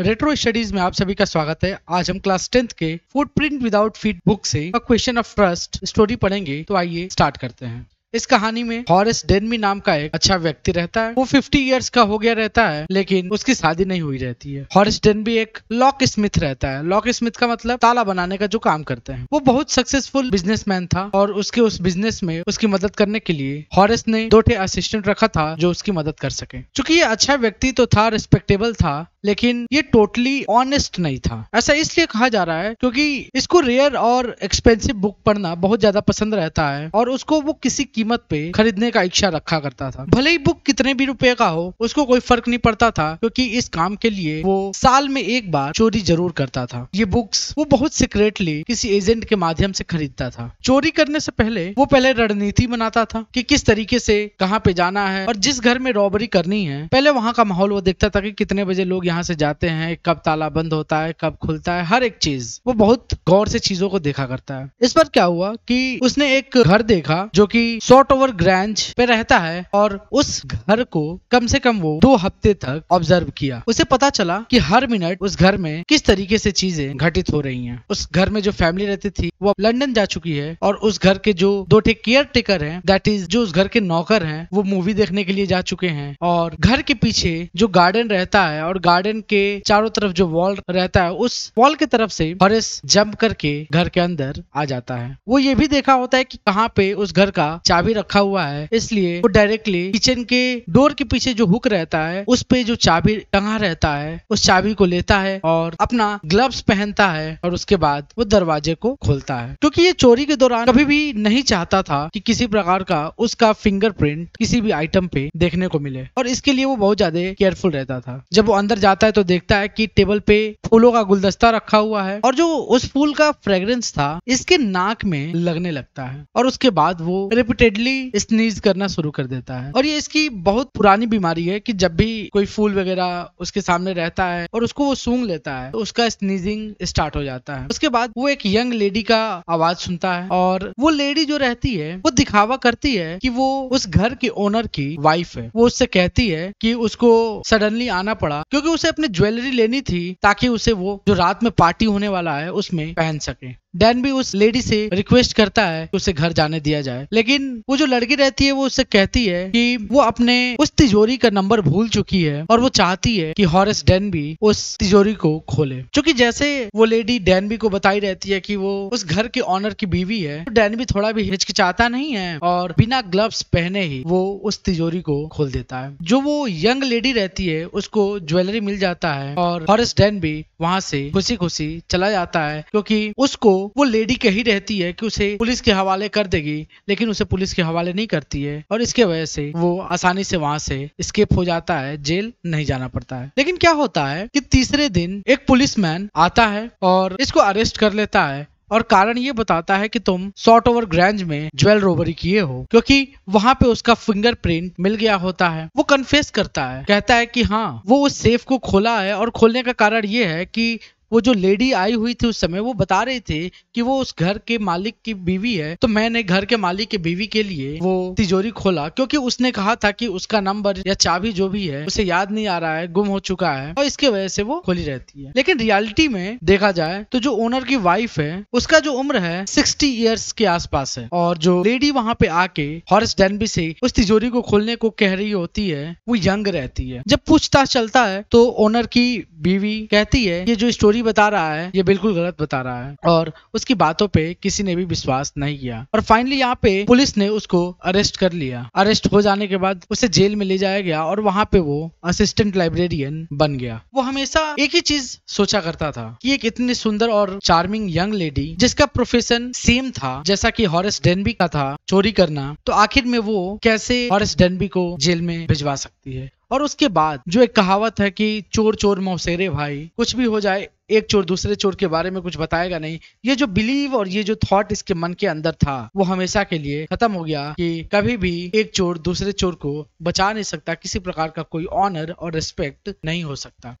retro studies में आप सभी का स्वागत है आज हम क्लास टेंथ के फुटप्रिंट विदाउट फीट बुक से क्वेश्चन ऑफ ट्रस्ट स्टोरी पढ़ेंगे तो आइए स्टार्ट करते हैं इस कहानी में हॉरेस डेनमी नाम का एक अच्छा व्यक्ति रहता है वो 50 इयर्स का हो गया रहता है लेकिन उसकी शादी नहीं हुई रहती है हॉरेस डेनबी एक लॉक स्मिथ रहता है लॉक स्मिथ का मतलब ताला बनाने का जो काम करते हैं वो बहुत सक्सेसफुल बिजनेसमैन था और उसके उस बिजनेस में उसकी मदद करने के लिए हॉरेस ने दो असिस्टेंट रखा था जो उसकी मदद कर सके चूंकि ये अच्छा व्यक्ति तो था रिस्पेक्टेबल था लेकिन ये टोटली ऑनेस्ट नहीं था ऐसा इसलिए कहा जा रहा है क्योंकि इसको रेयर और एक्सपेंसिव बुक पढ़ना बहुत ज्यादा पसंद रहता है और उसको वो किसी कीमत पे खरीदने का इच्छा रखा करता था भले ही बुक कितने भी रुपए का हो उसको कोई फर्क नहीं पड़ता था क्योंकि इस काम के लिए वो साल में एक बार चोरी जरूर करता था ये बुक्स वो बहुत सीक्रेटली किसी एजेंट के माध्यम से खरीदता था चोरी करने से पहले वो पहले रणनीति बनाता था कि किस तरीके से कहाँ पे जाना है और जिस घर में रॉबरी करनी है पहले वहाँ का माहौल वो देखता था कि कितने बजे लोग यहाँ से जाते हैं कब ताला बंद होता है कब खुलता है हर एक चीज वो बहुत गौर से चीजों को देखा करता है इस पर क्या हुआ कि उसने एक घर देखा जो कि शॉर्ट ओवर ग्रांच पे रहता है और उस घर को कम से कम वो दो हफ्ते तक ऑब्जर्व किया उसे पता चला कि हर मिनट उस घर में किस तरीके से चीजें घटित हो रही हैं उस घर में जो फैमिली रहती थी वो लंदन जा चुकी है और उस घर के जो दो ठे केयर टेकर है दैट इज जो उस घर के नौकर है वो मूवी देखने के लिए जा चुके हैं और घर के पीछे जो गार्डन रहता है और गार्डन गार्डन के चारों तरफ जो वॉल रहता है उस वॉल की तरफ से हरिस जंप करके घर के अंदर आ जाता है वो ये भी देखा होता है कि कहाँ पे उस घर का चाबी रखा हुआ है इसलिए वो डायरेक्टली किचन के डोर के पीछे जो हुक रहता है उस पे जो चाबी टंगा रहता है उस चाबी को लेता है और अपना ग्लव्स पहनता है और उसके बाद वो दरवाजे को खोलता है क्योंकि ये चोरी के दौरान कभी भी नहीं चाहता था कि किसी प्रकार का उसका फिंगरप्रिंट किसी भी आइटम पे देखने को मिले और इसके लिए वो बहुत ज्यादा केयरफुल रहता था जब वो अंदर जाता है तो देखता है कि टेबल पे फूलों का गुलदस्ता रखा हुआ है और जो उस फूल का फ्रेग्रेंस था इसके नाक में लगने लगता है और उसके बाद वो रिपीटेडली स्नीज करना शुरू कर देता है और ये इसकी बहुत पुरानी बीमारी है कि जब भी कोई फूल वगैरह उसके सामने रहता है और उसको वो सूंघ लेता है तो उसका स्नीजिंग स्टार्ट हो जाता है उसके बाद वो एक यंग लेडी का आवाज सुनता है और वो लेडी जो रहती है वो दिखावा करती है कि वो उस घर के ओनर की वाइफ है वो उससे कहती है कि उसको सडनली आना पड़ा क्योंकि उसे अपनी ज्वेलरी लेनी थी ताकि उसे वो जो रात में पार्टी होने वाला है उसमें पहन सके डैन भी उस लेडी से रिक्वेस्ट करता है कि उसे घर जाने दिया जाए लेकिन वो जो लड़की रहती है वो उससे कहती है कि वो अपने उस तिजोरी का नंबर भूल चुकी है और वो चाहती है कि हॉरेस डैन भी उस तिजोरी को खोले क्योंकि जैसे वो लेडी भी को बताई रहती है कि वो उस घर के ऑनर की बीवी है तो भी थोड़ा भी हिचकिचाता नहीं है और बिना ग्लव्स पहने ही वो उस तिजोरी को खोल देता है जो वो यंग लेडी रहती है उसको ज्वेलरी मिल जाता है और हॉरेस भी वहां से खुशी खुशी चला जाता है क्योंकि उसको वो लेडी कही रहती है कि उसे पुलिस के हवाले कर देगी लेकिन उसे पुलिस के हवाले नहीं करती है और इसके वजह से वो आसानी से वहां से स्केप हो जाता है जेल नहीं जाना पड़ता है लेकिन क्या होता है कि तीसरे दिन एक पुलिसमैन आता है और इसको अरेस्ट कर लेता है और कारण ये बताता है कि तुम सॉर्ट ओवर ग्रैंज में ज्वेल रोबरी किए हो क्योंकि वहां पे उसका फिंगरप्रिंट मिल गया होता है वो कन्फेस करता है कहता है कि हाँ वो उस सेफ को खोला है और खोलने का कारण ये है कि वो जो लेडी आई हुई थी उस समय वो बता रहे थे कि वो उस घर के मालिक की बीवी है तो मैंने घर के मालिक की बीवी के लिए वो तिजोरी खोला क्योंकि उसने कहा था कि उसका नंबर या चाबी जो भी है उसे याद नहीं आ रहा है गुम हो चुका है और इसके वजह से वो खोली रहती है लेकिन रियलिटी में देखा जाए तो जो ओनर की वाइफ है उसका जो उम्र है सिक्सटी ईयर्स के आसपास है और जो लेडी वहां पे आके हॉर्स डेनबी से उस तिजोरी को खोलने को कह रही होती है वो यंग रहती है जब पूछताछ चलता है तो ओनर की बीवी कहती है ये जो स्टोरी बता रहा है ये बिल्कुल गलत बता रहा है और उसकी बातों पे किसी ने भी विश्वास नहीं किया और फाइनली यहाँ पे पुलिस ने उसको अरेस्ट कर लिया अरेस्ट हो जाने के बाद उसे जेल में ले जाया गया और वहाँ पे वो असिस्टेंट लाइब्रेरियन बन गया वो हमेशा एक ही चीज सोचा करता था कि एक इतनी सुंदर और चार्मिंग यंग लेडी जिसका प्रोफेशन सेम था जैसा की हॉरेस डेनबी का था चोरी करना तो आखिर में वो कैसे हॉरेस डेनबी को जेल में भिजवा सकती है और उसके बाद जो एक कहावत है कि चोर चोर मौसेरे भाई कुछ भी हो जाए एक चोर दूसरे चोर के बारे में कुछ बताएगा नहीं ये जो बिलीव और ये जो थॉट इसके मन के अंदर था वो हमेशा के लिए खत्म हो गया कि कभी भी एक चोर दूसरे चोर को बचा नहीं सकता किसी प्रकार का कोई ऑनर और रिस्पेक्ट नहीं हो सकता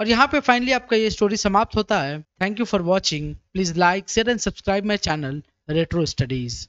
और यहाँ पे फाइनली आपका ये स्टोरी समाप्त होता है thank you for watching please like share and subscribe my channel retro studies